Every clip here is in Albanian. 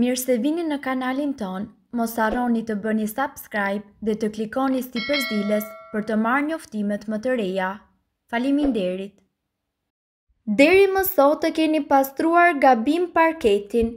Mirë se vini në kanalin ton, mos arroni të bëni subscribe dhe të klikoni sti përzilës për të marrë njoftimet më të reja. Falimin derit! Deri më sot të keni pastruar gabim parketin,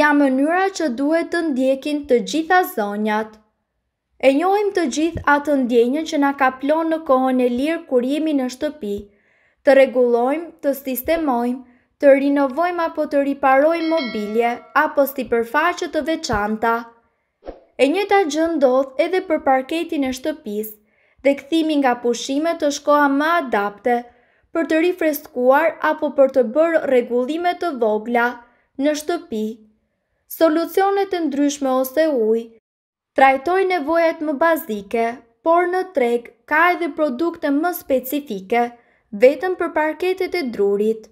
ja mënyra që duhet të ndjekin të gjitha zonjat. E njojmë të gjithë atë ndjenjën që na ka plonë në kohën e lirë kur jemi në shtëpi, të regulojmë, të sistemojmë, të rinovojmë apo të riparojmë mobilje apo sti përfaqët të veçanta. E njëta gjëndodh edhe për parketin e shtëpis dhe këthimi nga pushimet të shkoa më adapte për të rifreskuar apo për të bërë regullimet të vogla në shtëpi. Solucionet e ndryshme ose uj trajtoj nevojat më bazike, por në treg ka edhe produkte më specifike vetëm për parketet e drurit.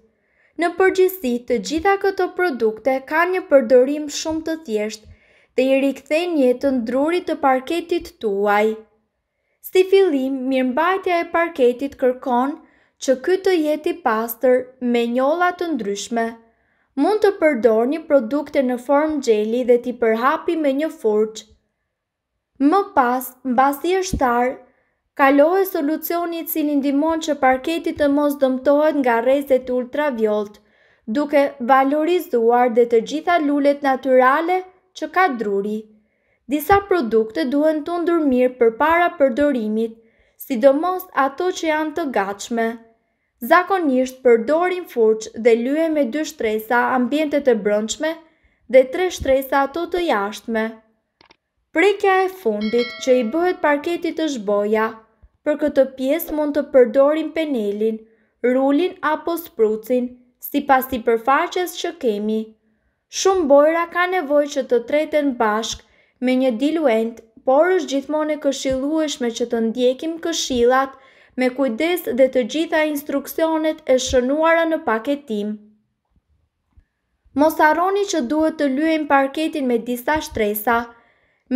Në përgjithësi, të gjitha këto produkte kanë një përdorim shumë të thjeshtë dhe i rikthejnë jetën drurit të parketit tuaj. Si fillim, mirëmbajtja e parketit kërkon që ky të jetë i pastër me njolla të ndryshme. Mund të përdorni produkte në formë gjeli dhe t'i përhapi me një furqë. Më pas, mbasi e shtar Kalohet solucioni i cili ndihmon që parketi të mos dëmtohet nga rrezet ultraviolet, duke valorizuar dhe të gjitha lulet natyrale që ka druri. Disa produkte duhen të ndur mirë për para përdorimit, sidomos ato që janë të gachme. Zakonisht përdorim furq dhe lue me dy shtresa ambjente të brëndshme dhe tre shtresa ato të jashtme. Prekja e fundit që i bëhet parketit të zhboja, Për këtë pjesë mund të përdorim penelin, rulin apo sprucin, si pas i përfaqes që kemi. Shumë bojra ka nevoj që të treten bashk me një diluent, por është gjithmonë e këshilueshme që të ndjekim këshilat me kujdes dhe të gjitha instruksionet e shënuara në paketim. Mos që duhet të lyejm parketin me disa shtresa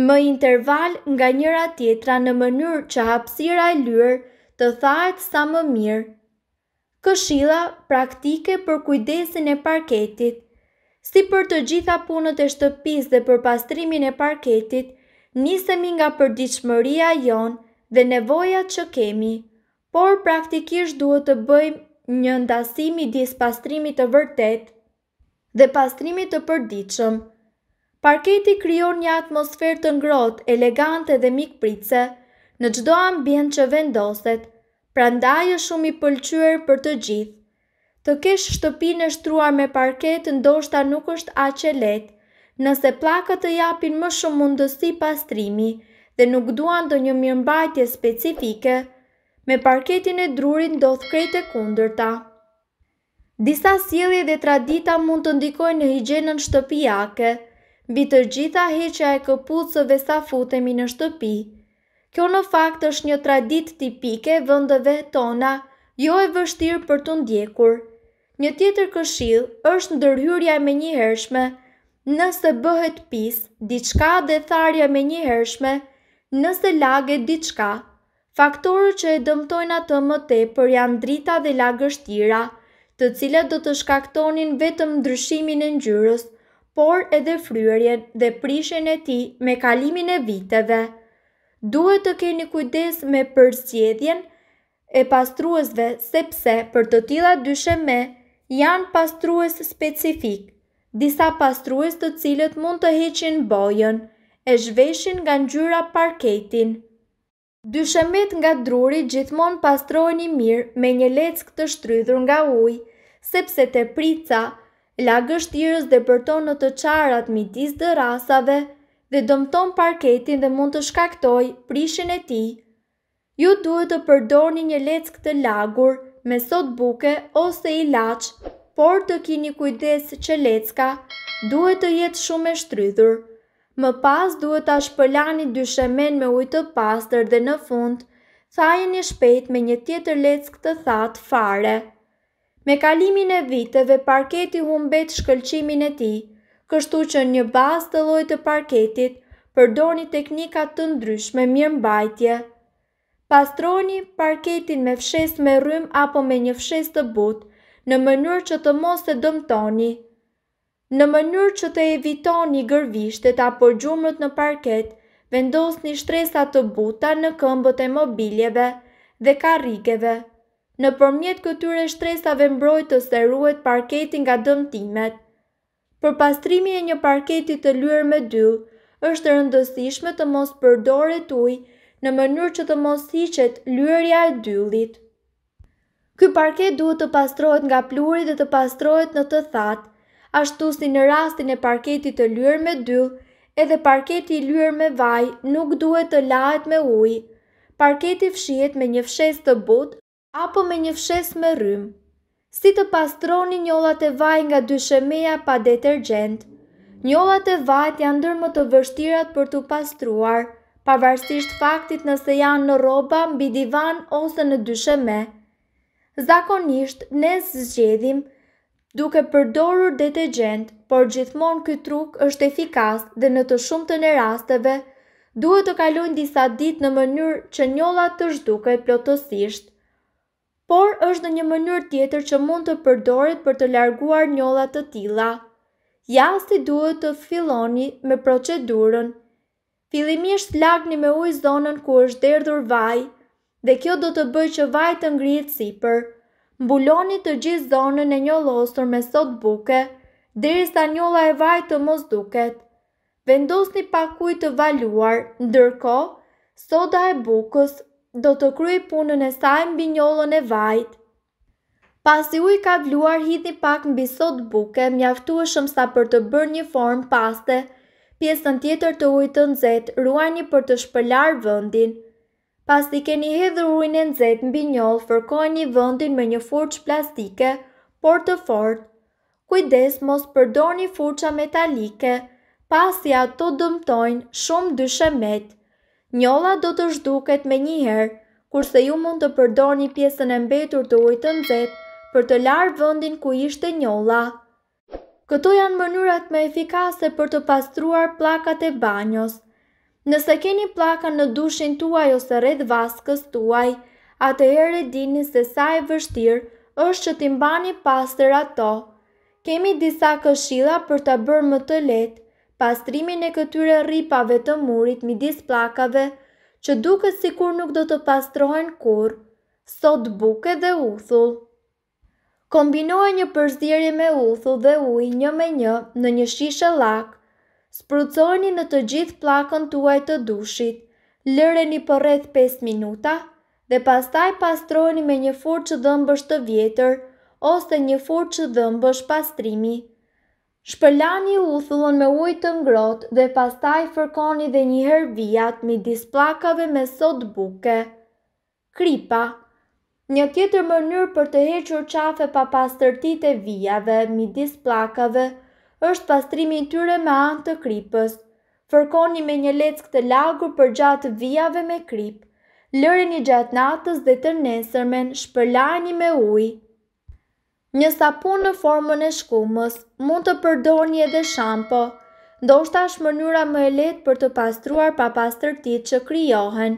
më interval nga njëra tjetra në mënyrë që hapsira e lyrë të thahet sa më mirë. Këshilla praktike për kujdesin e parketit Si për të gjitha punët e shtëpis dhe për pastrimin e parketit, nisemi nga përdiqëmëria jonë dhe nevojat që kemi, por praktikisht duhet të bëjmë një ndasimi disë pastrimit të vërtet dhe pastrimit të përdiqëm. Parketi kryon një atmosfer të ngrot, elegante dhe mikë pritse, në gjdo ambient që vendoset, pra ndaje shumë i pëlqyër për të gjithë. Të kesh shtëpi e shtruar me parket ndoshta nuk është aqe letë, nëse plakët të japin më shumë mundësi pastrimi dhe nuk duan të një mirëmbajtje specifike, me parketin e drurin do të krejt e kunder ta. Disa sili dhe tradita mund të ndikojnë në higjenën shtëpijake, Mbi të gjitha heqja e këpucëve sa futemi në shtëpi. Kjo në fakt është një tradit tipike vëndëve tona, jo e vështirë për të ndjekur. Një tjetër këshil është ndërhyrja me një hershme, nëse bëhet pis, diçka dhe tharja me një hershme, nëse laget diçka. Faktorët që e dëmtojnë atë më te për janë drita dhe lagështira, të cilat do të shkaktonin vetëm ndryshimin e ngjyrës, por edhe fryrjen dhe prishjen e tij me kalimin e viteve. Duhet të keni kujdes me përzgjedhjen e pastruesve sepse për të tilla dysheme janë pastrues specifik. Disa pastrues të cilët mund të heqin bojën e zhveshin nga ngjyra parketin. Dyshemet nga druri gjithmonë pastroheni mirë me një leck të shtrydhur nga ujë, sepse teprica Lagështirës dhe përton në të qarat midis dhe rasave dhe dëmton parketin dhe mund të shkaktoj prishin e ti. Ju duhet të përdoni një leck të lagur me sot buke ose i lach, por të kini kujdes që lecka duhet të jetë shumë e shtrydhur. Më pas duhet të shpëlani dy shemen me ujtë pastër dhe në fund, thajen e shpejt me një tjetër leck të thatë fare. Me kalimin e viteve, parketi humbet shkëlqimin e ti, kështu që një bazë të lojtë të parketit përdoni teknikat të ndryshme mirë mbajtje. Pastroni parketin me fshes me rrym apo me një fshes të but në mënyrë që të mos të dëmtoni. Në mënyrë që të evitoni gërvishtet apo gjumët në parket, vendos një shtresa të buta në këmbët e mobiljeve dhe karikeve në përmjet këtyre shtresave mbrojtës të ruet parketin nga dëmtimet. Për pastrimi e një parketit të lyrë me dy, është rëndësishme të mos përdore ujë në mënyrë që të mos hiqet lyrëja e dyllit. Ky parket duhet të pastrohet nga plurit dhe të pastrohet në të thatë, ashtu si në rastin e parketit të lyrë me dyll, edhe parketi i lyrë me vaj nuk duhet të lahet me ujë. Parketi fshihet me një fshes të butë apo me një fshes me rrym, Si të pastroni njollat e vaj nga dyshemeja pa detergjent. Njollat e vajt janë ndër më të vështirat për të pastruar, pavarësisht faktit nëse janë në rroba, mbi divan ose në dysheme. Zakonisht ne zgjedhim duke përdorur detergjent, por gjithmonë ky truk është efikas dhe në të shumtën e rasteve duhet të kalojnë disa ditë në mënyrë që njollat të zhduket plotësisht por është në një mënyrë tjetër që mund të përdoret për të larguar njollat të tilla. Jasti duhet të filloni me procedurën. Fillimisht lagni me ujë zonën ku është derdhur vaj dhe kjo do të bëjë që vaji të ngrihet sipër. Mbuloni të gjithë zonën e njollosur me sot buke derisa njolla e vajit të mos duket. Vendosni pak ujë të valuar, ndërkohë soda e bukës do të kryej punën e saj mbi njollën e vajit. Pasi i uj ka vluar hithi pak mbi sot buke, mjaftueshëm sa për të bërë një formë paste, pjesën tjetër të ujit të nxehtë ruani për të vëndin. vendin. Pasi keni hedhur ujin e nxehtë mbi njoll, fërkojeni vendin me një furçë plastike, por të fortë. Kujdes mos përdorni furça metalike, pasi ato dëmtojnë shumë dyshemet. Njolla do të zhduket me njëherë, kurse ju mund të përdorni pjesën e mbetur të ujtë të nxehtë për të larë vendin ku ishte njolla. Këto janë mënyrat më efikase për të pastruar pllakat e banjos. Nëse keni pllaka në dushin tuaj ose rreth vaskës tuaj, atëherë dini se sa e vështirë është që t'i mbani pastër ato. Kemi disa këshilla për ta bërë më të lehtë pastrimin e këtyre ripave të murit midis plakave, që duket sikur nuk do të pastrohen kur, sot buke dhe uthull. Kombinoj një përzdjeri me uthull dhe uj një me një në një shishe lak, sprucojni në të gjithë plakën tuaj të dushit, lëre një përreth po 5 minuta dhe pastaj pastrojni me një furqë dhëmbësht të vjetër ose një furqë dhëmbësht pastrimi. Shpërlani u thullon me ujtë të ngrot dhe pastaj fërkoni dhe njëherë vijat mi displakave me sot buke. Kripa Një tjetër mënyrë për të hequr qafe pa pastërtit e vijave mi displakave është pastrimi tyre me antë të kripës. Fërkoni me një leckë të lagur për gjatë vijave me kripë. Lëreni gjatë natës dhe të nesërmen, shpërlani me ujë. Një sapun në formën e shkumës mund të përdorni edhe shampo. Ndoshta është mënyra më e lehtë për të pastruar pa që krijohen.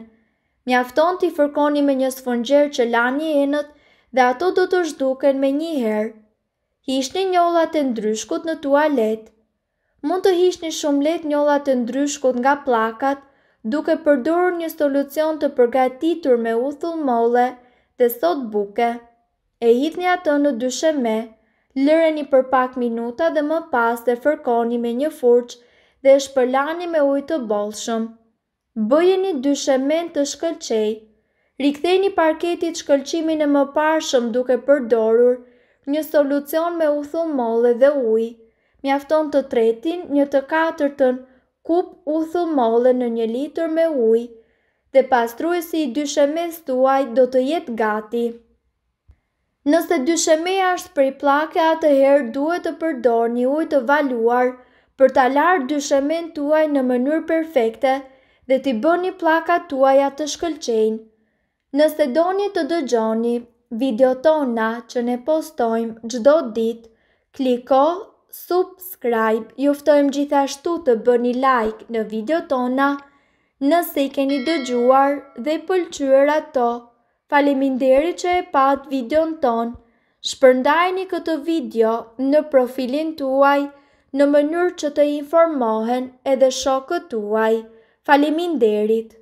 Mjafton t'i fërkoni me një sfongjer që lani enët dhe ato do të zhduken me një herë. Hishni njollat e ndryshkut në tualet. Mund të hishni shumë let njollat e ndryshkut nga plakat, duke përdorur një solucion të përgatitur me uthull molle dhe sot buke e hitni atë në dyshe me, lëreni për pak minuta dhe më pas dhe fërkoni me një furq dhe shpërlani me ujtë të bolshëm. Bëjeni dyshe me të shkëlqej, Riktheni parketit shkëlqimin e më parshëm duke përdorur një solucion me uthull molle dhe ujë. Mjafton të tretin, një të katërtën, kup uthull molle në një litër me ujë dhe pastruesi i dyshemes tuaj do të jetë gati. Nëse dyshemeja është prej plake, atëherë duhet të përdor një ujtë të valuar për të alarë dyshemen tuaj në mënyrë perfekte dhe t'i bën një plaka tuaja të shkëlqenjë. Nëse doni të dëgjoni video tona që ne postojmë gjdo ditë, kliko subscribe, juftojmë gjithashtu të bëni like në video tona, nëse i keni dëgjuar dhe pëlqyër ato Faleminderit që e pat videon ton, shpërndajni këtë video në profilin tuaj në mënyrë që të informohen edhe shokët tuaj. Faleminderit.